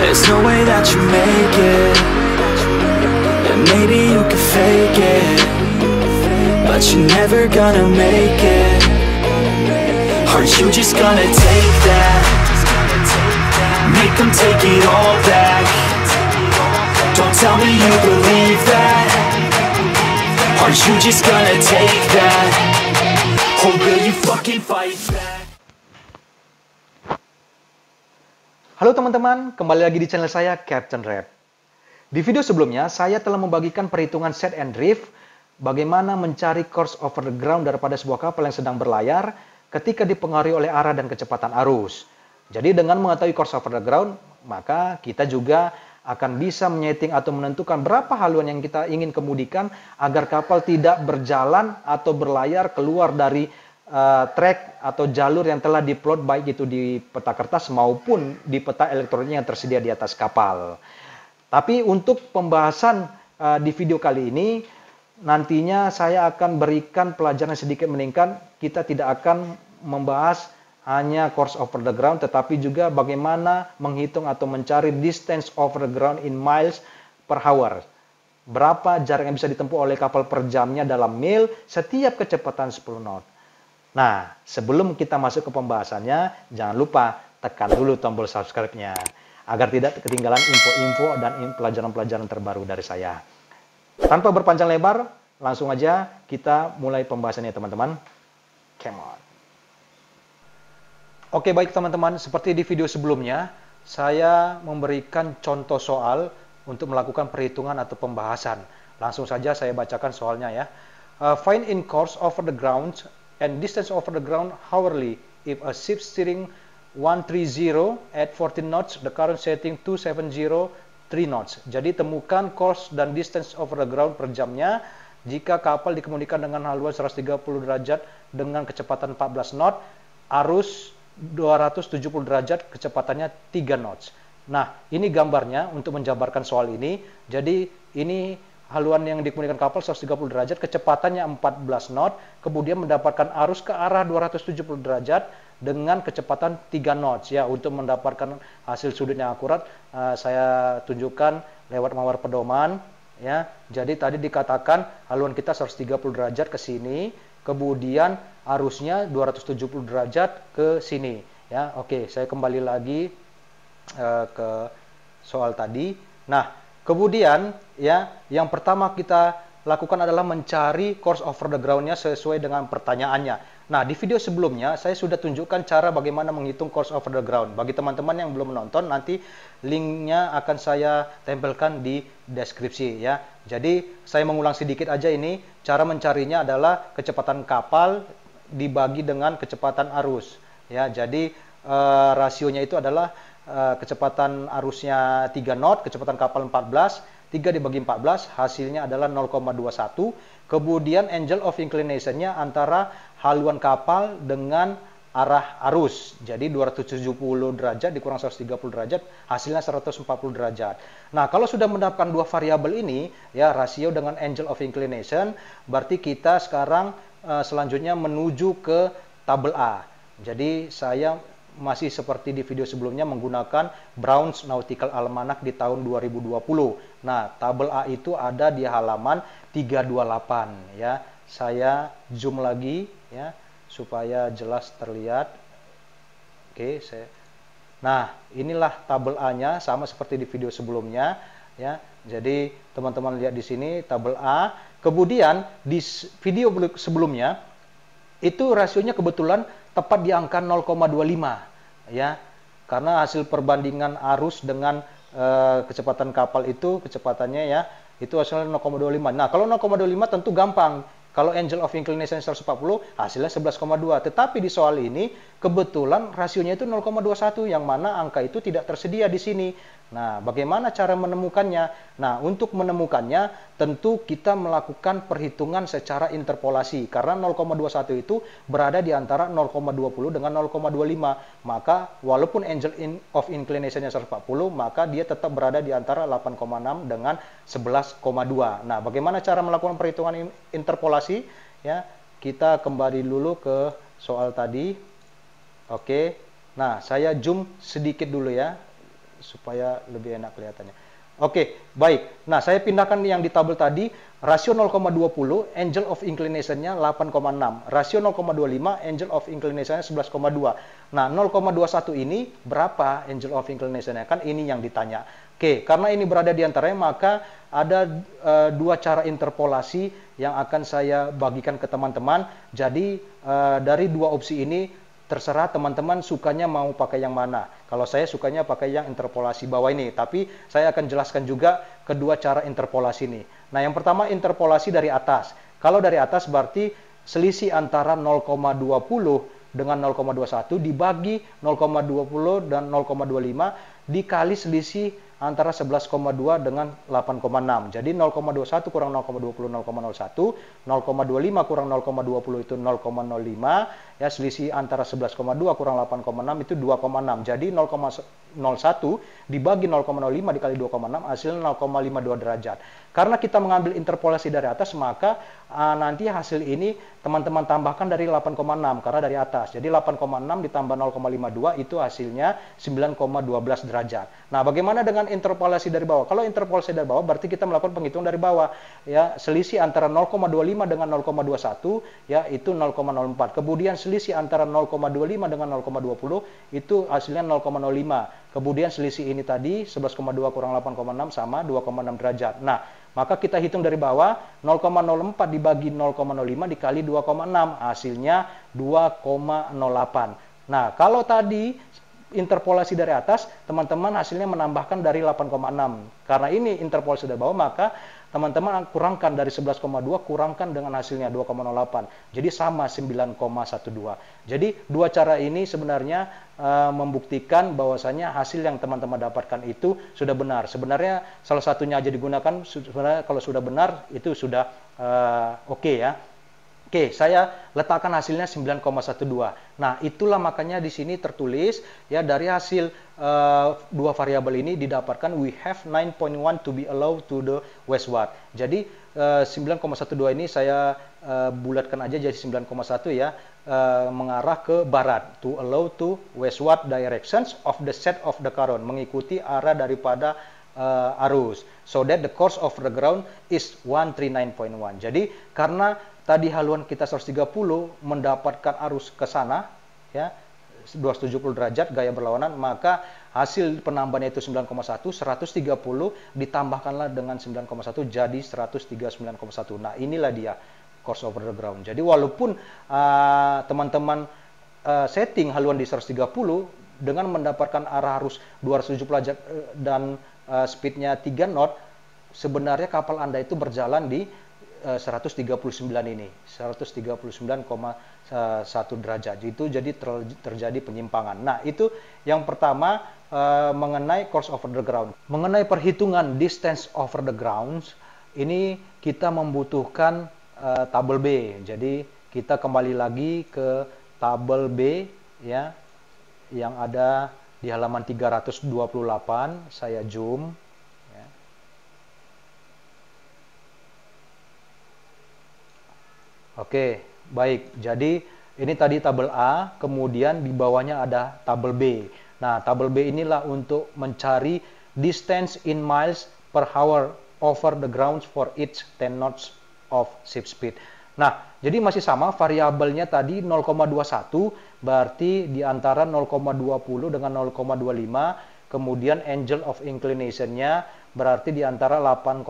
there's no way that you make it And maybe you can fake it But you're never gonna make it Are you just gonna take that? Make them take it all back Don't tell me you believe that Are you just gonna take that? Or will you fucking fight back? Halo teman-teman, kembali lagi di channel saya Captain Red. Di video sebelumnya, saya telah membagikan perhitungan set and drift, bagaimana mencari course over the ground daripada sebuah kapal yang sedang berlayar ketika dipengaruhi oleh arah dan kecepatan arus. Jadi dengan mengetahui course over the ground, maka kita juga akan bisa menyeting atau menentukan berapa haluan yang kita ingin kemudikan agar kapal tidak berjalan atau berlayar keluar dari uh, track atau jalur yang telah diplot baik itu di peta kertas maupun di peta elektronik yang tersedia di atas kapal. Tapi untuk pembahasan uh, di video kali ini nantinya saya akan berikan pelajaran sedikit meningkat. Kita tidak akan membahas hanya course over the ground tetapi juga bagaimana menghitung atau mencari distance over the ground in miles per hour berapa jarak yang bisa ditempuh oleh kapal per jamnya dalam mil setiap kecepatan 10 knot. Nah, sebelum kita masuk ke pembahasannya, jangan lupa tekan dulu tombol subscribe-nya agar tidak ketinggalan info-info dan pelajaran-pelajaran terbaru dari saya. Tanpa berpanjang lebar, langsung aja kita mulai pembahasannya teman-teman. Come on. Oke baik teman-teman, seperti di video sebelumnya, saya memberikan contoh soal untuk melakukan perhitungan atau pembahasan. Langsung saja saya bacakan soalnya ya. Uh, find in course over the ground and distance over the ground hourly. If a ship steering 130 at 14 knots, the current setting 270 3 knots. Jadi temukan course dan distance over the ground per jamnya jika kapal dikemudikan dengan haluan 130 derajat dengan kecepatan 14 knot, arus 270 derajat kecepatannya 3 knots. Nah, ini gambarnya untuk menjabarkan soal ini. Jadi ini haluan yang dikemudikan kapal 130 derajat, kecepatannya 14 knot, kemudian mendapatkan arus ke arah 270 derajat dengan kecepatan 3 knots ya untuk mendapatkan hasil sudut yang akurat uh, saya tunjukkan lewat mawar pedoman ya. Jadi tadi dikatakan haluan kita 130 derajat ke sini, kemudian arusnya 270 derajat ke sini ya. Oke, saya kembali lagi uh, ke soal tadi. Nah, Kemudian ya, yang pertama kita lakukan adalah mencari course over the groundnya sesuai dengan pertanyaannya. Nah, di video sebelumnya saya sudah tunjukkan cara bagaimana menghitung course over the ground. Bagi teman-teman yang belum menonton, nanti linknya akan saya tempelkan di deskripsi ya. Jadi, saya mengulang sedikit aja ini. Cara mencarinya adalah kecepatan kapal dibagi dengan kecepatan arus ya. Jadi, eh, rasionya itu adalah Eh, kecepatan arusnya 3 knot, kecepatan kapal 14, 3 dibagi 14 hasilnya adalah 0,21. Kemudian angle of inclination-nya antara haluan kapal dengan arah arus. Jadi 270 derajat dikurang 130 derajat hasilnya 140 derajat. Nah, kalau sudah mendapatkan dua variabel ini ya rasio dengan angle of inclination berarti kita sekarang uh, selanjutnya menuju ke tabel A. Jadi saya masih seperti di video sebelumnya menggunakan Brown's Nautical Almanac di tahun 2020. Nah, tabel A itu ada di halaman 328 ya. Saya zoom lagi ya supaya jelas terlihat. Oke, saya Nah, inilah tabel A-nya sama seperti di video sebelumnya ya. Jadi, teman-teman lihat di sini tabel A. Kemudian di video sebelumnya itu rasionya kebetulan tepat di angka 0,25 ya. Karena hasil perbandingan arus dengan eh, kecepatan kapal itu kecepatannya ya itu hasilnya 0,25. Nah, kalau 0,25 tentu gampang. Kalau angel of inclination 140 hasilnya 11,2. Tetapi di soal ini kebetulan rasionya itu 0,21 yang mana angka itu tidak tersedia di sini. Nah, bagaimana cara menemukannya? Nah, untuk menemukannya tentu kita melakukan perhitungan secara interpolasi karena 0,21 itu berada di antara 0,20 dengan 0,25. Maka walaupun angle in of inclination-nya 140, maka dia tetap berada di antara 8,6 dengan 11,2. Nah, bagaimana cara melakukan perhitungan interpolasi? Ya, kita kembali dulu ke soal tadi. Oke. Nah, saya zoom sedikit dulu ya supaya lebih enak kelihatannya. Oke, baik. Nah, saya pindahkan yang di tabel tadi, rasio 0,20, angel of inclination-nya 8,6. Rasio 0,25, angel of inclination-nya 11,2. Nah, 0,21 ini berapa angel of inclination-nya? Kan ini yang ditanya. Oke, karena ini berada di antaranya, maka ada uh, dua cara interpolasi yang akan saya bagikan ke teman-teman. Jadi, uh, dari dua opsi ini, terserah teman-teman sukanya mau pakai yang mana. Kalau saya sukanya pakai yang interpolasi bawah ini, tapi saya akan jelaskan juga kedua cara interpolasi ini. Nah, yang pertama interpolasi dari atas. Kalau dari atas berarti selisih antara 0,20 dengan 0,21 dibagi 0,20 dan 0,25 dikali selisih antara 11,2 dengan 8,6. Jadi 0,21 kurang 0,20 0,01, 0,25 kurang 0,20 itu 0,05, ya selisih antara 11,2 kurang 8,6 itu 2,6. Jadi 0,01 dibagi 0,05 dikali 2,6 hasil 0,52 derajat. Karena kita mengambil interpolasi dari atas maka uh, nanti hasil ini teman-teman tambahkan dari 8,6 karena dari atas. Jadi 8,6 ditambah 0,52 itu hasilnya 9,12 derajat. Nah, bagaimana dengan interpolasi dari bawah. Kalau interpolasi dari bawah berarti kita melakukan penghitungan dari bawah ya selisih antara 0,25 dengan 0,21 ya itu 0,04. Kemudian selisih antara 0,25 dengan 0,20 itu hasilnya 0,05. Kemudian selisih ini tadi 11,2 kurang 8,6 sama 2,6 derajat. Nah, maka kita hitung dari bawah 0,04 dibagi 0,05 dikali 2,6 hasilnya 2,08. Nah, kalau tadi interpolasi dari atas, teman-teman hasilnya menambahkan dari 8,6. Karena ini interpolasi dari bawah, maka teman-teman kurangkan dari 11,2, kurangkan dengan hasilnya 2,08. Jadi sama 9,12. Jadi dua cara ini sebenarnya e, membuktikan bahwasanya hasil yang teman-teman dapatkan itu sudah benar. Sebenarnya salah satunya aja digunakan, sebenarnya kalau sudah benar itu sudah e, oke okay ya. Oke, saya letakkan hasilnya 9,12. Nah, itulah makanya di sini tertulis ya dari hasil uh, dua variabel ini didapatkan we have 9.1 to be allowed to the westward. Jadi uh, eh, 9,12 ini saya uh, bulatkan aja jadi 9,1 ya uh, mengarah ke barat to allow to westward directions of the set of the current mengikuti arah daripada uh, arus so that the course of the ground is 139.1 jadi karena tadi haluan kita 130 mendapatkan arus ke sana ya 270 derajat gaya berlawanan maka hasil penambahan itu 9,1 130 ditambahkanlah dengan 9,1 jadi 139,1 nah inilah dia course over the ground jadi walaupun ah, teman-teman uh, uh, setting haluan di 130 dengan mendapatkan arah arus 270 derajat uh, dan uh, speednya 3 knot sebenarnya kapal Anda itu berjalan di 139 eh, ini 139,1 derajat itu jadi terjadi penyimpangan nah itu yang pertama eh, mengenai course over the ground mengenai perhitungan distance over the ground ini kita membutuhkan eh, tabel B jadi kita kembali lagi ke tabel B ya yang ada di halaman 328 saya zoom Oke, baik. Jadi ini tadi tabel A, kemudian di bawahnya ada tabel B. Nah, tabel B inilah untuk mencari distance in miles per hour over the ground for each 10 knots of ship speed. Nah, jadi masih sama variabelnya tadi 0,21 berarti di antara 0,20 dengan 0,25, kemudian angle of inclination-nya berarti di antara 8,6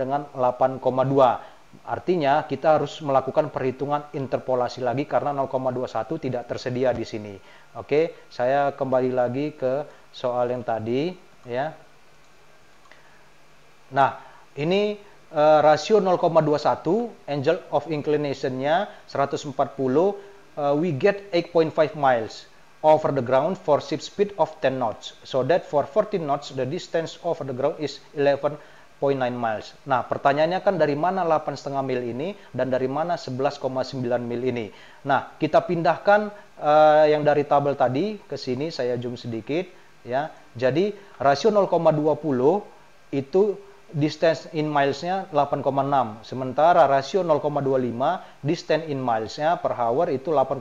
dengan 8,2. Artinya kita harus melakukan perhitungan interpolasi lagi karena 0,21 tidak tersedia di sini. Oke, saya kembali lagi ke soal yang tadi ya. Nah, ini uh, rasio 0,21, angle of inclination-nya 140, uh, eh, we get 8.5 miles over the ground for ship speed of 10 knots. So that for 14 knots the distance over the ground is 11 0.9 miles. Nah, pertanyaannya kan dari mana 8,5 mil ini dan dari mana 11,9 mil ini. Nah, kita pindahkan uh, yang dari tabel tadi ke sini saya zoom sedikit ya. Jadi rasio 0,20 itu distance in miles-nya 8,6. Sementara rasio 0,25 distance in miles-nya per hour itu 8,2.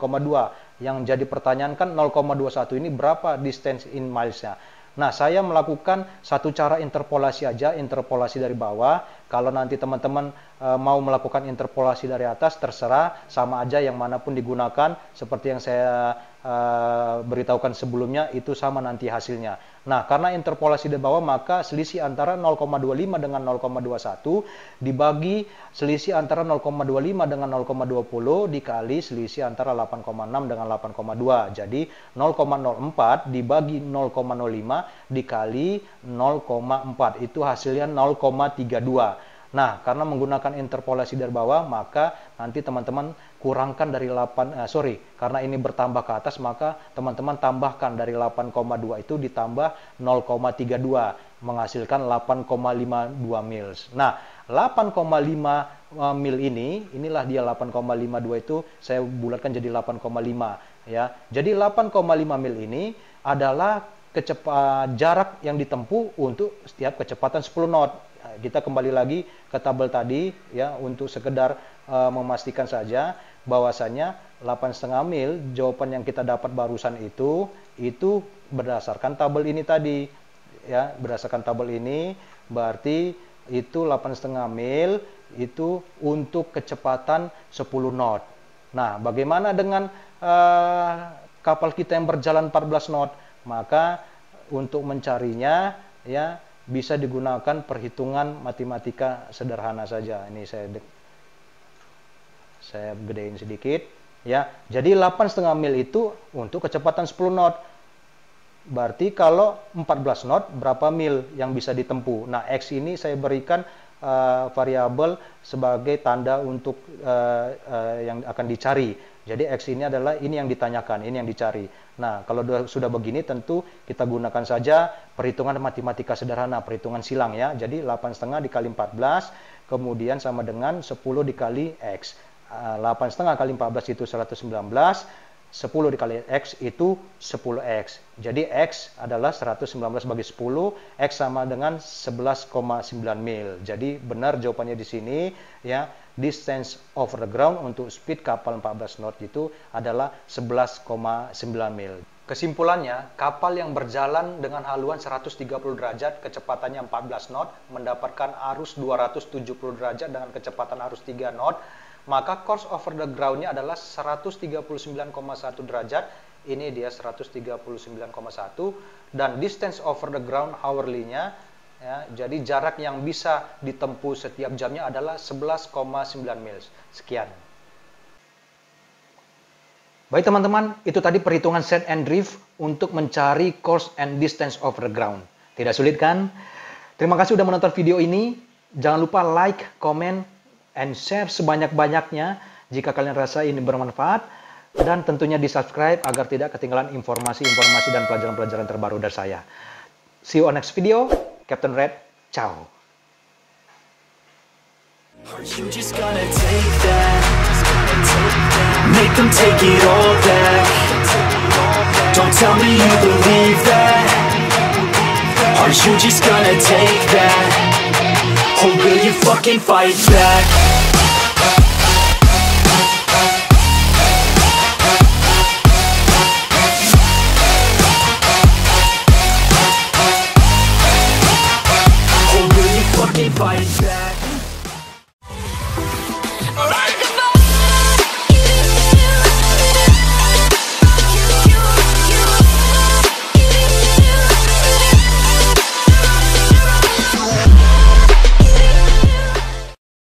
Yang jadi pertanyaan kan 0,21 ini berapa distance in miles-nya. Nah, saya melakukan satu cara interpolasi aja, interpolasi dari bawah. Kalau nanti teman-teman e, mau melakukan interpolasi dari atas, terserah sama aja yang manapun digunakan. Seperti yang saya uh, beritahukan sebelumnya itu sama nanti hasilnya. Nah, karena interpolasi di bawah maka selisih antara 0,25 dengan 0,21 dibagi selisih antara 0,25 dengan 0,20 dikali selisih antara 8,6 dengan 8,2. Jadi 0,04 dibagi 0,05 dikali 0,4 itu hasilnya 0,32. Nah, karena menggunakan interpolasi dari bawah, maka nanti teman-teman kurangkan dari 8 eh, sorry, karena ini bertambah ke atas, maka teman-teman tambahkan dari 8,2 itu ditambah 0,32 menghasilkan 8,52 mil. Nah, 8,5 eh, mil ini, inilah dia 8,52 itu saya bulatkan jadi 8,5 ya. Jadi 8,5 mil ini adalah kecepat jarak yang ditempuh untuk setiap kecepatan 10 knot Eh, kita kembali lagi ke tabel tadi ya untuk sekedar uh, memastikan saja bahwasannya 8,5 mil jawaban yang kita dapat barusan itu itu berdasarkan tabel ini tadi ya berdasarkan tabel ini berarti itu 8,5 mil itu untuk kecepatan 10 knot. Nah, bagaimana dengan uh, kapal kita yang berjalan 14 knot? Maka untuk mencarinya ya bisa digunakan perhitungan matematika sederhana saja. Ini saya saya gedein sedikit ya. Jadi 8,5 mil itu untuk kecepatan 10 knot. Berarti kalau 14 knot berapa mil yang bisa ditempuh? Nah, x ini saya berikan uh, variabel sebagai tanda untuk uh, uh, yang akan dicari. Jadi X ini adalah ini yang ditanyakan, ini yang dicari. Nah, kalau sudah begini tentu kita gunakan saja perhitungan matematika sederhana, perhitungan silang ya. Jadi 8,5 dikali 14, kemudian sama dengan 10 dikali X. 8,5 ah, kali 14 itu 119, 10 dikali X itu 10X. Jadi X adalah 119 bagi 10, X sama dengan 11,9 mil. Jadi benar jawabannya di sini ya, distance over the ground untuk speed kapal 14 knot itu adalah 11,9 mil. Kesimpulannya, kapal yang berjalan dengan haluan 130 derajat, kecepatannya 14 knot, mendapatkan arus 270 derajat dengan kecepatan arus 3 knot, maka course over the groundnya adalah 139,1 derajat ini dia 139,1 dan distance over the ground hourly-nya ya, jadi jarak yang bisa ditempuh setiap jamnya adalah 11,9 miles sekian Baik teman-teman, itu tadi perhitungan set and drift untuk mencari course and distance over the ground. Tidak sulit kan? Terima kasih sudah menonton video ini. Jangan lupa like, comment, and share sebanyak-banyaknya jika kalian rasa ini bermanfaat dan tentunya di subscribe agar tidak ketinggalan informasi-informasi dan pelajaran-pelajaran terbaru dari saya. See you on next video. Captain Red, ciao. Or will you fucking fight back?